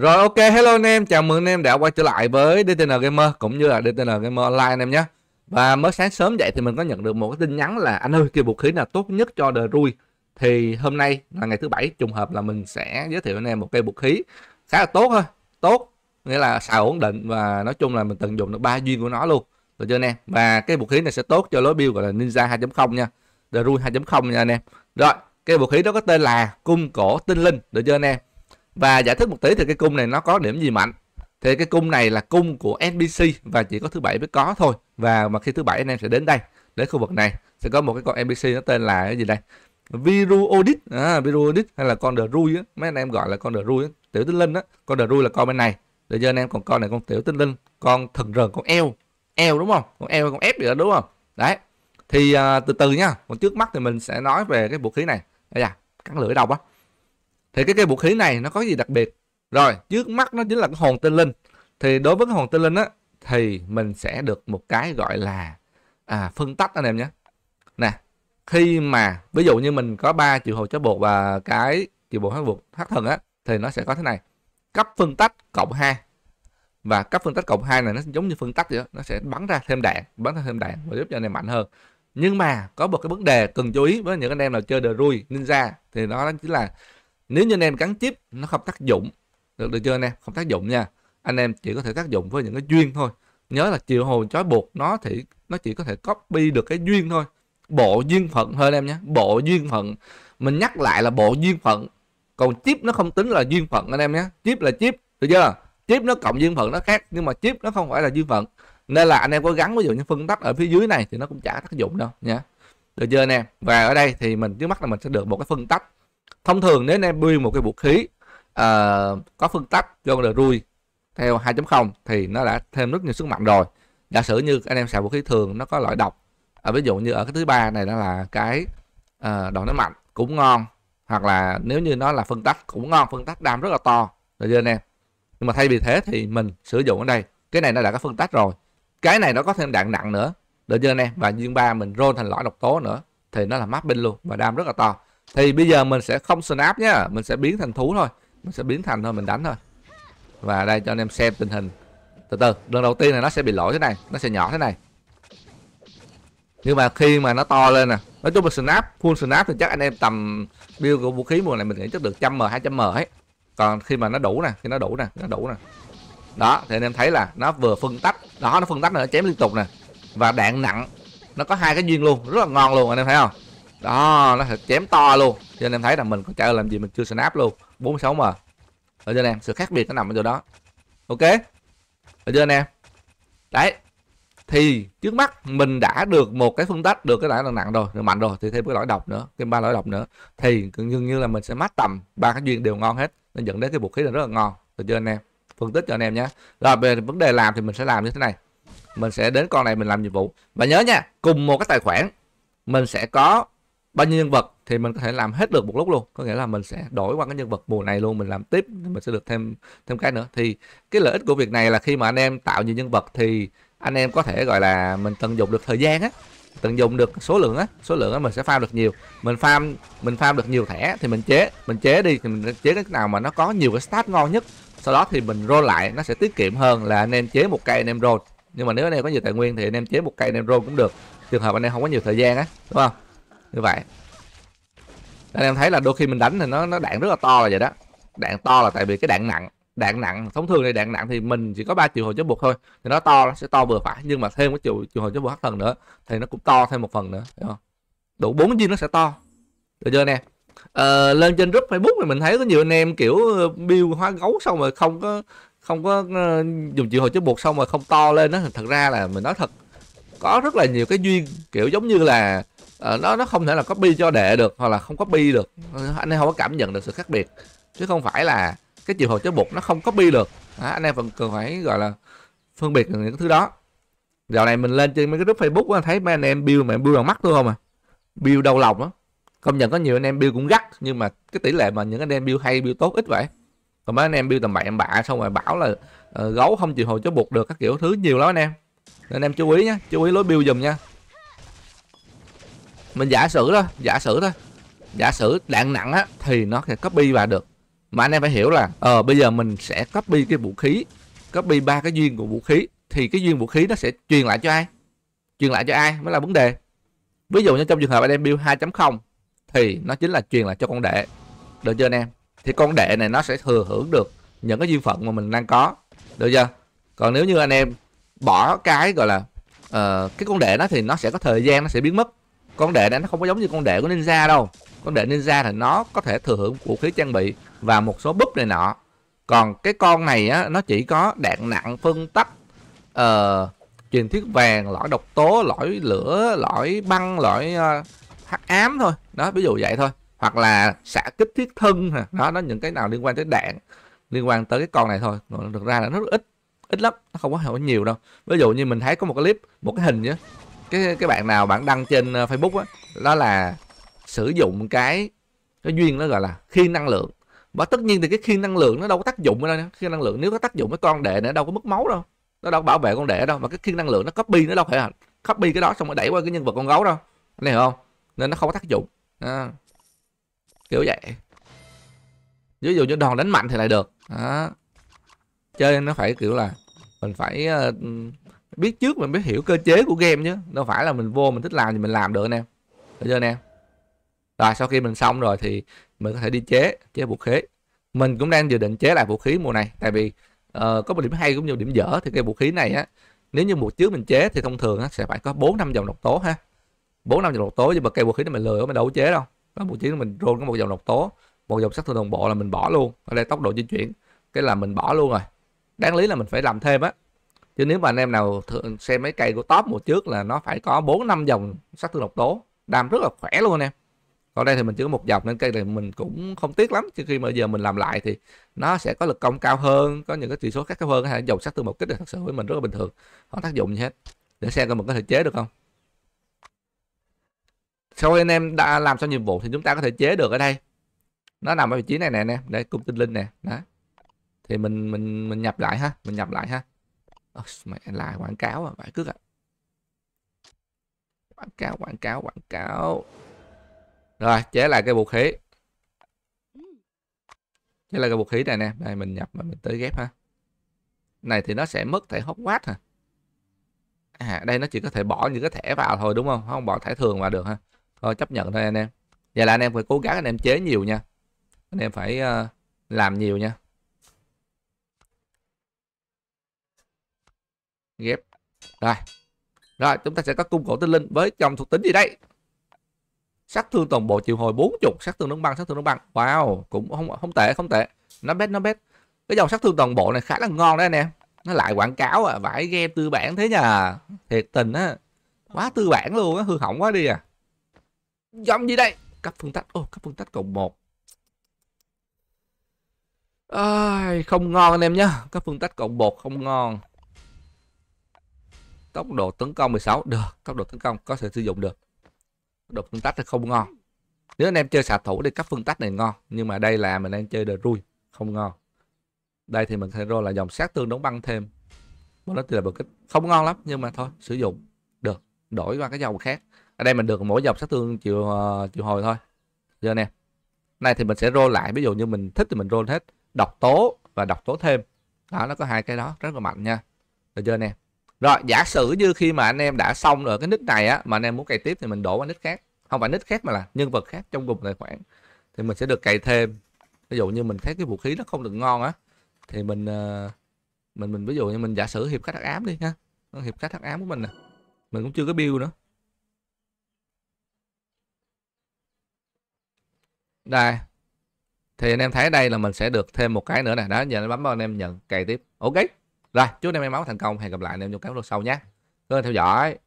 Rồi ok, hello anh em, chào mừng anh em đã quay trở lại với DTN Gamer cũng như là DTN Gamer Online anh em nhé. Và mới sáng sớm dậy thì mình có nhận được một cái tin nhắn là anh ơi cái vũ khí nào tốt nhất cho The Rui. Thì hôm nay là ngày thứ bảy trùng hợp là mình sẽ giới thiệu anh em một cây vũ khí khá là tốt thôi, tốt nghĩa là xài ổn định và nói chung là mình tận dụng được ba duyên của nó luôn. Được chưa anh em? Và cái vũ khí này sẽ tốt cho lối build gọi là Ninja 2.0 nha. The Rui 2.0 nha anh em. Rồi, cái vũ khí đó có tên là cung cổ tinh linh, được chưa anh em? và giải thích một tí thì cái cung này nó có điểm gì mạnh thì cái cung này là cung của SBC và chỉ có thứ bảy mới có thôi và mà khi thứ bảy anh em sẽ đến đây đến khu vực này sẽ có một cái con NPC nó tên là cái gì đây Viruodit à, Viruodit hay là con The Rui á mấy anh em gọi là con The Rui tiểu tinh linh á con The Rui là con bên này để giờ anh em còn con này con tiểu tinh linh con thần rừng con eo eo đúng không con eo con ép gì đó đúng không đấy thì à, từ từ nha còn trước mắt thì mình sẽ nói về cái vũ khí này đây à cắn lưỡi độc á thì cái cây vũ khí này nó có gì đặc biệt rồi trước mắt nó chính là cái hồn tinh linh thì đối với cái hồn tinh linh á thì mình sẽ được một cái gọi là à, phân tách anh em nhé nè khi mà ví dụ như mình có ba triệu hồi chó bột và cái triệu bột hắc bột hắc thần á thì nó sẽ có thế này cấp phân tách cộng 2 và cấp phân tách cộng 2 này nó giống như phân tách vậy đó. nó sẽ bắn ra thêm đạn bắn ra thêm đạn và giúp cho anh em mạnh hơn nhưng mà có một cái vấn đề cần chú ý với những anh em nào chơi The Rui Ninja thì nó chính là nếu như anh em cắn chip nó không tác dụng được được chưa anh em không tác dụng nha anh em chỉ có thể tác dụng với những cái duyên thôi nhớ là chiều hồn chói buộc nó thì nó chỉ có thể copy được cái duyên thôi bộ duyên phận thôi anh em nhé bộ duyên phận mình nhắc lại là bộ duyên phận còn chip nó không tính là duyên phận anh em nhé chip là chip được chưa chip nó cộng duyên phận nó khác nhưng mà chip nó không phải là duyên phận nên là anh em có gắn ví dụ như phân tách ở phía dưới này thì nó cũng chả tác dụng đâu nhé được chưa anh em và ở đây thì mình trước mắt là mình sẽ được một cái phân tách thông thường nếu anh em build một cái vũ khí uh, có phương tắc do đời rui theo 2.0 thì nó đã thêm rất nhiều sức mạnh rồi giả sử như anh em xài vũ khí thường nó có loại độc à, ví dụ như ở cái thứ ba này nó là cái uh, đòn nó mạnh cũng ngon hoặc là nếu như nó là phân tách cũng ngon phân tách đam rất là to Rồi chưa anh em nhưng mà thay vì thế thì mình sử dụng ở đây cái này nó đã có phân tách rồi cái này nó có thêm đạn nặng nữa được chưa anh em và viên ba mình rôn thành lõi độc tố nữa thì nó là mát binh luôn và đam rất là to thì bây giờ mình sẽ không snap nhá mình sẽ biến thành thú thôi mình sẽ biến thành thôi mình đánh thôi và đây cho anh em xem tình hình từ từ lần đầu tiên này nó sẽ bị lỗi thế này nó sẽ nhỏ thế này nhưng mà khi mà nó to lên nè nói chung là snap full snap thì chắc anh em tầm build của vũ khí mùa này mình nghĩ chắc được 100 m 200 m ấy còn khi mà nó đủ nè khi nó đủ nè nó đủ nè đó thì anh em thấy là nó vừa phân tách đó nó phân tách rồi nó chém liên tục nè và đạn nặng nó có hai cái duyên luôn rất là ngon luôn anh em thấy không đó nó sẽ chém to luôn cho nên em thấy là mình còn chả làm gì mình chưa snap luôn 46 mà ở trên em sự khác biệt nó nằm ở chỗ đó ok ở trên em đấy thì trước mắt mình đã được một cái phân tách được cái lãi nặng rồi được mạnh rồi thì thêm cái lõi độc nữa thêm ba lõi độc nữa thì gần như là mình sẽ mát tầm ba cái duyên đều ngon hết nên dẫn đến cái vũ khí là rất là ngon từ chưa anh em phân tích cho anh em nhé rồi về vấn đề làm thì mình sẽ làm như thế này mình sẽ đến con này mình làm nhiệm vụ và nhớ nha cùng một cái tài khoản mình sẽ có bao nhiêu nhân vật thì mình có thể làm hết được một lúc luôn có nghĩa là mình sẽ đổi qua cái nhân vật mùa này luôn mình làm tiếp mình sẽ được thêm thêm cái nữa thì cái lợi ích của việc này là khi mà anh em tạo nhiều nhân vật thì anh em có thể gọi là mình tận dụng được thời gian á tận dụng được số lượng á số lượng á mình sẽ farm được nhiều mình farm mình farm được nhiều thẻ thì mình chế mình chế đi thì mình chế cái nào mà nó có nhiều cái stat ngon nhất sau đó thì mình roll lại nó sẽ tiết kiệm hơn là anh em chế một cây anh em roll nhưng mà nếu anh em có nhiều tài nguyên thì anh em chế một cây anh em roll cũng được trường hợp anh em không có nhiều thời gian á đúng không như vậy anh em thấy là đôi khi mình đánh thì nó nó đạn rất là to là vậy đó đạn to là tại vì cái đạn nặng đạn nặng thông thường thì đạn nặng thì mình chỉ có ba triệu hồi chớp buộc thôi thì nó to nó sẽ to vừa phải nhưng mà thêm cái triệu triệu hồi chớp buộc hắc thần nữa thì nó cũng to thêm một phần nữa đủ bốn viên nó sẽ to được chưa nè ờ, lên trên group facebook thì mình thấy có nhiều anh em kiểu ờ, build hóa gấu xong rồi không có không có ờ, dùng triệu hồi chớp buộc xong rồi không to lên đó thật ra là mình nói thật có rất là nhiều cái duyên kiểu giống như là à, nó nó không thể là copy cho đệ được hoặc là không copy được ờ, anh em không có cảm nhận được sự khác biệt chứ không phải là cái chiều hồi chế bụt nó không copy được à, anh em vẫn cần phải gọi là phân biệt những thứ đó dạo này mình lên trên mấy cái group facebook á thấy mấy anh em build mà em build bằng mắt tôi không à build đau lòng á công nhận có nhiều anh em build cũng gắt nhưng mà cái tỷ lệ mà những anh em build hay build tốt ít vậy còn mấy anh em build tầm bậy em bạ xong rồi bảo là uh, gấu không chịu hồi chế buộc được các kiểu thứ nhiều lắm anh em nên anh em chú ý nhé chú ý lối build dùm nha mình giả sử thôi giả sử thôi giả sử đạn nặng á thì nó sẽ copy vào được mà anh em phải hiểu là ờ bây giờ mình sẽ copy cái vũ khí copy ba cái duyên của vũ khí thì cái duyên vũ khí nó sẽ truyền lại cho ai truyền lại cho ai mới là vấn đề ví dụ như trong trường hợp anh em build 2.0 thì nó chính là truyền lại cho con đệ được chưa anh em thì con đệ này nó sẽ thừa hưởng được những cái duyên phận mà mình đang có được chưa còn nếu như anh em bỏ cái gọi là uh, cái con đệ nó thì nó sẽ có thời gian nó sẽ biến mất con đệ này nó không có giống như con đệ của ninja đâu con đệ ninja thì nó có thể thừa hưởng vũ khí trang bị và một số búp này nọ còn cái con này á nó chỉ có đạn nặng phân tách uh, truyền thiết vàng lõi độc tố lõi lửa lõi băng lõi uh, hắc ám thôi đó ví dụ vậy thôi hoặc là xạ kích thiết thân đó nó những cái nào liên quan tới đạn liên quan tới cái con này thôi được ra là nó rất ít ít lắm nó không có nhiều đâu ví dụ như mình thấy có một cái clip một cái hình nhé cái cái bạn nào bạn đăng trên ờ, Facebook á đó là sử dụng cái cái duyên nó gọi là khi năng lượng và tất nhiên thì cái khi năng lượng nó đâu có tác dụng đâu nữa. khi năng lượng nếu có tác dụng với con đệ nữa đâu có mất máu đâu nó đâu có bảo vệ con đệ đâu mà cái khi năng lượng nó copy nó đâu phải là copy cái đó xong rồi đẩy qua cái nhân vật con gấu đâu anh hiểu không nên nó không có tác dụng à. kiểu vậy ví dụ như đòn đánh mạnh thì lại được đó. chơi nó phải kiểu là mình phải uh, biết trước mình mới hiểu cơ chế của game chứ đâu phải là mình vô mình thích làm thì mình làm được nè em được chưa anh rồi sau khi mình xong rồi thì mình có thể đi chế chế vũ khí mình cũng đang dự định chế lại vũ khí mùa này tại vì uh, có một điểm hay cũng như điểm dở thì cái vũ khí này á nếu như một trước mình chế thì thông thường á, sẽ phải có bốn năm dòng độc tố ha bốn năm dòng độc tố nhưng mà cây vũ khí này mình lười mình đâu chế đâu đó một chiến mình rôn có một dòng độc tố một dòng sát thương đồng bộ là mình bỏ luôn ở đây tốc độ di chuyển cái là mình bỏ luôn rồi đáng lý là mình phải làm thêm á chứ nếu mà anh em nào xem mấy cây của top mùa trước là nó phải có bốn năm dòng sát thương độc tố đam rất là khỏe luôn em còn đây thì mình chỉ có một dòng nên cây này mình cũng không tiếc lắm chứ khi mà giờ mình làm lại thì nó sẽ có lực công cao hơn có những cái chỉ số khác hơn hay dòng sát thương một kích thì thật sự với mình rất là bình thường không tác dụng gì hết để xem coi mình có thể chế được không sau khi anh em đã làm xong nhiệm vụ thì chúng ta có thể chế được ở đây nó nằm ở vị trí này nè nè đây cung tinh linh nè đó thì mình mình mình nhập lại ha mình nhập lại ha mẹ là quảng cáo à phải cứt à quảng cáo quảng cáo quảng cáo rồi chế lại cái vũ khí chế lại cái vũ khí này nè đây mình nhập mà mình tới ghép ha này thì nó sẽ mất thẻ hot quát hả à đây nó chỉ có thể bỏ những cái thẻ vào thôi đúng không không bỏ thẻ thường vào được ha thôi chấp nhận thôi anh em vậy là anh em phải cố gắng anh em chế nhiều nha anh em phải uh, làm nhiều nha ghép đây rồi chúng ta sẽ có cung cổ tinh linh với trong thuộc tính gì đây sát thương toàn bộ triệu hồi 40 sát thương đóng băng sát thương đóng băng wow cũng không không tệ không tệ nó bét nó bét cái dòng sát thương toàn bộ này khá là ngon đấy anh em nó lại quảng cáo à vải game tư bản thế nhờ thiệt tình á quá tư bản luôn á hư hỏng quá đi à dòng gì đây cấp phương tách ô oh, cấp phương tách cộng một à, không ngon anh em nhá cấp phương tách cộng một không ngon tốc độ tấn công 16 được tốc độ tấn công có thể sử dụng được tốc độ phân tách thì không ngon nếu anh em chơi xạ thủ thì các phân tách này ngon nhưng mà đây là mình đang chơi đời rui không ngon đây thì mình sẽ roll là dòng sát tương đóng băng thêm một nó thì là một cái không ngon lắm nhưng mà thôi sử dụng được đổi qua cái dòng khác ở đây mình được mỗi dòng sát thương chịu uh, chịu hồi thôi giờ nè này thì mình sẽ roll lại ví dụ như mình thích thì mình roll hết độc tố và độc tố thêm đó nó có hai cái đó rất là mạnh nha được nè rồi giả sử như khi mà anh em đã xong rồi cái nick này á mà anh em muốn cày tiếp thì mình đổ vào nick khác. Không phải nick khác mà là nhân vật khác trong cùng tài khoản. Thì mình sẽ được cày thêm. Ví dụ như mình thấy cái vũ khí nó không được ngon á thì mình ờ, mình mình ví dụ như mình giả sử hiệp khách hắc ám đi ha. Hiệp khách hắc ám của mình nè. Mình cũng chưa có build nữa. Đây. Thì anh em thấy đây là mình sẽ được thêm một cái nữa nè, đó giờ nó bấm vào anh em nhận cày tiếp. Ok. Rồi, chúc anh em may mắn thành công. Hẹn gặp lại anh em trong các video sau nhé. Cảm ơn theo dõi.